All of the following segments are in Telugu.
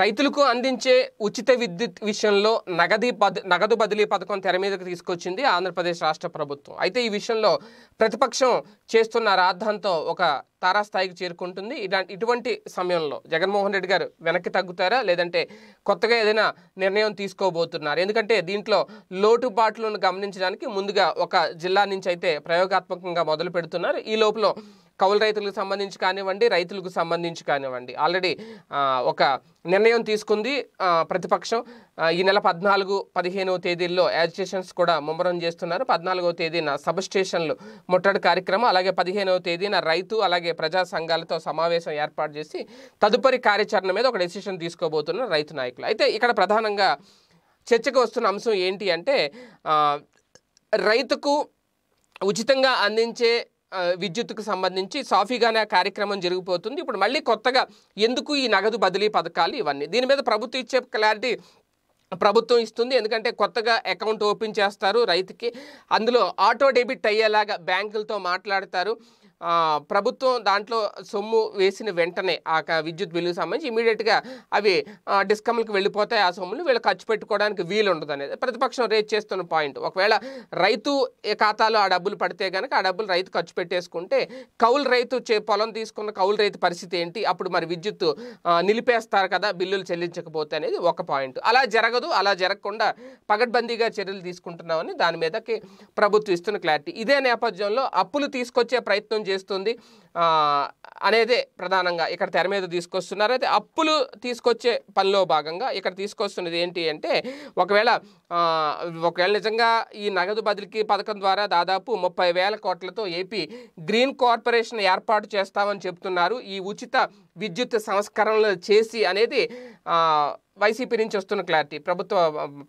రైతులకు అందించే ఉచిత విద్యుత్ విషయంలో పద్ నగదు బదిలీ పథకం తెర మీదకు తీసుకొచ్చింది ఆంధ్రప్రదేశ్ రాష్ట్ర ప్రభుత్వం అయితే ఈ విషయంలో ప్రతిపక్షం చేస్తున్న రాద్ధాంతో ఒక తారాస్థాయికి చేరుకుంటుంది ఇలాంటి ఇటువంటి సమయంలో జగన్మోహన్ రెడ్డి గారు వెనక్కి తగ్గుతారా లేదంటే కొత్తగా ఏదైనా నిర్ణయం తీసుకోబోతున్నారు ఎందుకంటే దీంట్లో లోటుపాట్లను గమనించడానికి ముందుగా ఒక జిల్లా నుంచి అయితే ప్రయోగాత్మకంగా మొదలు పెడుతున్నారు ఈ లోపల కౌలు రైతులకు సంబంధించి కానివ్వండి రైతులకు సంబంధించి కానివ్వండి ఆల్రెడీ ఒక నిర్ణయం తీసుకుంది ప్రతిపక్షం ఈ నెల పద్నాలుగు పదిహేనవ తేదీల్లో యాజిటేషన్స్ కూడా ముమ్మరం చేస్తున్నారు పద్నాలుగవ తేదీన సబ్ స్టేషన్లు ముట్టడి కార్యక్రమం అలాగే పదిహేనవ తేదీన రైతు అలాగే ప్రజా సంఘాలతో సమావేశం ఏర్పాటు చేసి తదుపరి కార్యాచరణ మీద ఒక డెసిషన్ తీసుకోబోతున్నారు రైతు నాయకులు అయితే ఇక్కడ ప్రధానంగా చర్చకు వస్తున్న అంశం ఏంటి అంటే రైతుకు ఉచితంగా అందించే విద్యుత్కు సంబంధించి సాఫీగానే కార్యక్రమం జరిగిపోతుంది ఇప్పుడు మళ్ళీ కొత్తగా ఎందుకు ఈ నగదు బదిలీ పథకాలు ఇవన్నీ దీని మీద ప్రభుత్వం ఇచ్చే క్లారిటీ ప్రభుత్వం ఇస్తుంది ఎందుకంటే కొత్తగా అకౌంట్ ఓపెన్ చేస్తారు రైతుకి అందులో ఆటో డెబిట్ అయ్యేలాగా బ్యాంకులతో మాట్లాడతారు ప్రభుత్వం దాంట్లో సొమ్ము వేసిన వెంటనే ఆ విద్యుత్ బిల్లుకి సంబంధించి ఇమీడియట్గా అవి డిస్కమ్లకు వెళ్ళిపోతాయి ఆ సొమ్ములు వీళ్ళు ఖర్చు పెట్టుకోవడానికి వీలు ఉండదు అనేది ప్రతిపక్షం రేజ్ చేస్తున్న పాయింట్ ఒకవేళ రైతు ఖాతాలో ఆ డబ్బులు పడితే కనుక ఆ డబ్బులు రైతు ఖర్చు పెట్టేసుకుంటే కౌలు రైతు చే పొలం తీసుకున్న కౌలు రైతు పరిస్థితి ఏంటి అప్పుడు మరి విద్యుత్ నిలిపేస్తారు కదా బిల్లులు చెల్లించకపోతే అనేది ఒక పాయింట్ అలా జరగదు అలా జరగకుండా పగడ్బందీగా చర్యలు తీసుకుంటున్నామని దాని మీదకి ప్రభుత్వం ఇస్తున్న క్లారిటీ ఇదే నేపథ్యంలో అప్పులు తీసుకొచ్చే ప్రయత్నం చేస్తుంది అనేదే ప్రధానంగా ఇక్కడ తెర మీద తీసుకొస్తున్నారు అయితే అప్పులు తీసుకొచ్చే పనిలో భాగంగా ఇక్కడ తీసుకొస్తున్నది ఏంటి అంటే ఒకవేళ ఒకవేళ నిజంగా ఈ నగదు బదిలీకి పథకం ద్వారా దాదాపు ముప్పై వేల కోట్లతో ఏపీ గ్రీన్ కార్పొరేషన్ ఏర్పాటు చేస్తామని చెప్తున్నారు ఈ ఉచిత విద్యుత్ సంస్కరణలు చేసి అనేది వైసీపీ నుంచి వస్తున్న క్లారిటీ ప్రభుత్వ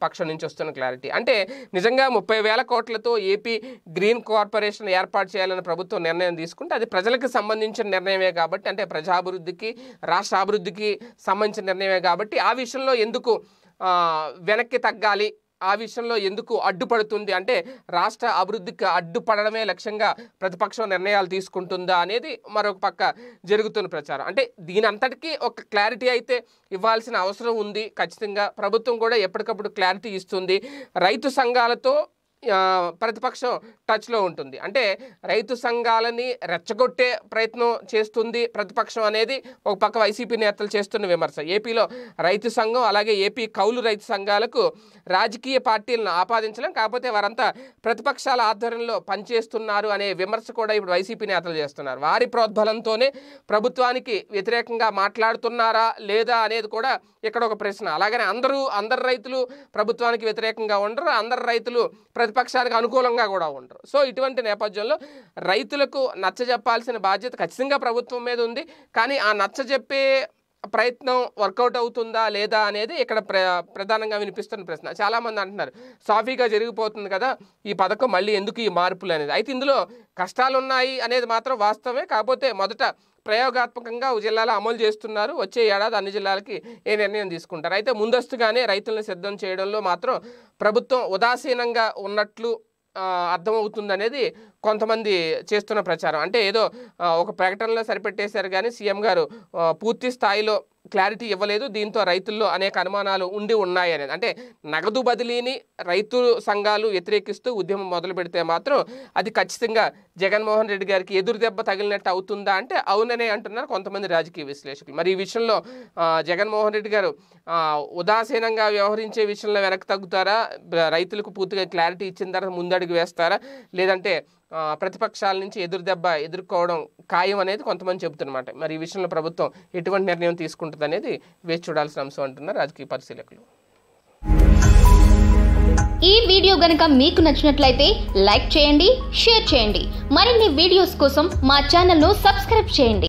పక్షం నుంచి వస్తున్న క్లారిటీ అంటే నిజంగా ముప్పై వేల కోట్లతో ఏపీ గ్రీన్ కార్పొరేషన్ ఏర్పాటు చేయాలని ప్రభుత్వం నిర్ణయం తీసుకుంటే అది ప్రజలకు సంబంధించిన నిర్ణయమే కాబట్టి అంటే ప్రజాభివృద్ధికి రాష్ట్ర అభివృద్ధికి సంబంధించిన నిర్ణయమే కాబట్టి ఆ విషయంలో ఎందుకు వెనక్కి తగ్గాలి ఆ విషయంలో ఎందుకు అడ్డుపడుతుంది అంటే రాష్ట్ర అభివృద్ధికి అడ్డుపడడమే లక్ష్యంగా ప్రతిపక్షం నిర్ణయాలు తీసుకుంటుందా అనేది మరొక పక్క జరుగుతున్న ప్రచారం అంటే దీని అంతటికీ ఒక క్లారిటీ అయితే ఇవ్వాల్సిన అవసరం ఉంది ఖచ్చితంగా ప్రభుత్వం కూడా ఎప్పటికప్పుడు క్లారిటీ ఇస్తుంది రైతు సంఘాలతో ప్రతిపక్షం టచ్లో ఉంటుంది అంటే రైతు సంఘాలని రెచ్చగొట్టే ప్రయత్నం చేస్తుంది ప్రతిపక్షం అనేది ఒక పక్క వైసీపీ నేతలు చేస్తున్న విమర్శ ఏపీలో రైతు సంఘం అలాగే ఏపీ కౌలు రైతు సంఘాలకు రాజకీయ పార్టీలను ఆపాదించడం కాకపోతే వారంతా ప్రతిపక్షాల ఆధ్వర్యంలో పనిచేస్తున్నారు అనే విమర్శ కూడా ఇప్పుడు వైసీపీ నేతలు చేస్తున్నారు వారి ప్రోద్బలంతోనే ప్రభుత్వానికి వ్యతిరేకంగా మాట్లాడుతున్నారా లేదా అనేది కూడా ఇక్కడ ఒక ప్రశ్న అలాగనే అందరూ అందరు రైతులు ప్రభుత్వానికి వ్యతిరేకంగా ఉండరు అందరు రైతులు ప్రతిపక్షాలకు అనుకూలంగా కూడా ఉండరు సో ఇటువంటి నేపథ్యంలో రైతులకు నచ్చజెప్పాల్సిన బాధ్యత ఖచ్చితంగా ప్రభుత్వం మీద ఉంది కానీ ఆ నచ్చజెప్పే ప్రయత్నం వర్కౌట్ అవుతుందా లేదా అనేది ఇక్కడ ప్ర ప్రధానంగా వినిపిస్తున్న ప్రశ్న చాలామంది అంటున్నారు సాఫీగా జరిగిపోతుంది కదా ఈ పథకం మళ్ళీ ఎందుకు ఈ మార్పులు అనేది అయితే ఇందులో కష్టాలు ఉన్నాయి అనేది మాత్రం వాస్తవమే కాకపోతే మొదట ప్రయోగాత్మకంగా జిల్లాలో అమలు చేస్తున్నారు వచ్చే ఏడాది అన్ని జిల్లాలకి ఏ నిర్ణయం తీసుకుంటారు అయితే ముందస్తుగానే రైతులను సిద్ధం చేయడంలో మాత్రం ప్రభుత్వం ఉదాసీనంగా ఉన్నట్లు అర్థమవుతుంది అనేది కొంతమంది చేస్తున్న ప్రచారం అంటే ఏదో ఒక ప్రకటనలో సరిపెట్టేశారు కానీ సీఎం గారు పూర్తి స్థాయిలో క్లారిటీ ఇవ్వలేదు దీంతో రైతుల్లో అనేక అనుమానాలు ఉండి ఉన్నాయని అంటే నగదు బదిలీని రైతు సంఘాలు వ్యతిరేకిస్తూ ఉద్యమం మొదలు పెడితే మాత్రం అది ఖచ్చితంగా జగన్మోహన్ రెడ్డి గారికి ఎదురు దెబ్బ తగిలినట్టు అవుతుందా అంటే అవుననే అంటున్నారు కొంతమంది రాజకీయ విశ్లేషకులు మరి ఈ విషయంలో జగన్మోహన్ రెడ్డి గారు ఉదాసీనంగా వ్యవహరించే విషయంలో వెనక్కి తగ్గుతారా రైతులకు పూర్తిగా క్లారిటీ ఇచ్చిన తర్వాత ముందడుగు వేస్తారా లేదంటే ప్రతిపక్షాల నుంచి ఎదురుదెబ్బ ఎదుర్కోవడం ఖాయం అనేది కొంతమంది చెబుతున్నమాట మరి ఈ విషయంలో ప్రభుత్వం ఎటువంటి నిర్ణయం తీసుకుంటుంది అనేది వేచి చూడాల్సిన అంశం అంటున్నారు రాజకీయ పరిశీలకులు ఈ వీడియో గనక మీకు నచ్చినట్లయితే లైక్ చేయండి షేర్ చేయండి మరిన్ని వీడియోస్ కోసం మా ను సబ్స్క్రైబ్ చేయండి